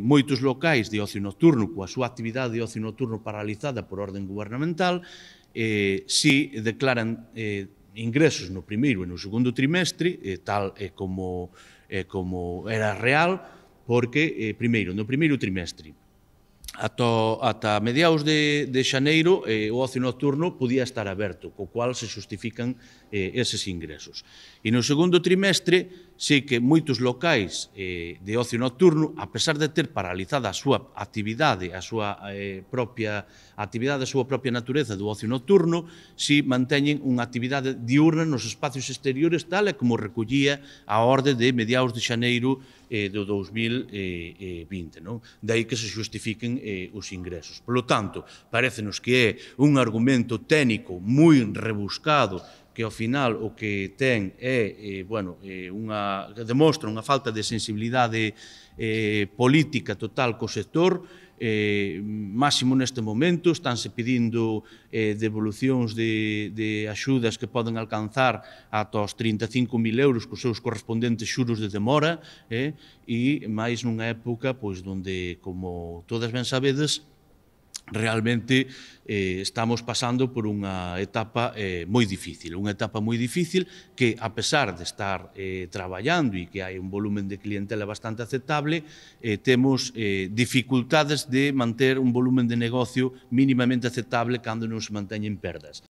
Moitos locais de ocio nocturno, coa súa actividade de ocio nocturno paralizada por orden gubernamental, eh, si declaran eh, ingresos no primeiro e no segundo trimestre, eh, tal eh, como, eh, como era real, porque, eh, primeiro, no primeiro trimestre, ata, ata mediados de, de xaneiro eh, o ocio nocturno podía estar aberto, co cual se justifican eh, eses ingresos. E no segundo trimestre sei que moitos locais eh, de ocio nocturno, a pesar de ter paralizada a súa actividade, a súa eh, propia actividade, a súa propia natureza do ocio nocturno, si manteñen unha actividade diurna nos espacios exteriores tal e como recollía a orde de mediados de xaneiro eh, do 2020. Eh, eh, non? aí que se justifiquen eh, os ingresos. Por lo tanto, parecenos que é un argumento técnico moi rebuscado que ao final o que ten é eh, bueno, eh, unha, demostra unha falta de sensibilidade eh, política total co sector, eh, máximo neste momento, estánse pedindo eh, devolucións de, de axudas que poden alcanzar ata os 35.000 euros cos seus correspondentes xuros de demora, eh, e máis nunha época pois, donde, como todas ben sabedes, realmente eh, estamos pasando por unha etapa eh, moi difícil, unha etapa moi difícil que a pesar de estar eh, traballando e que hai un volumen de clientela bastante aceptable, eh, temos eh, dificultades de manter un volumen de negocio mínimamente aceptable cando non se manteñen perdas.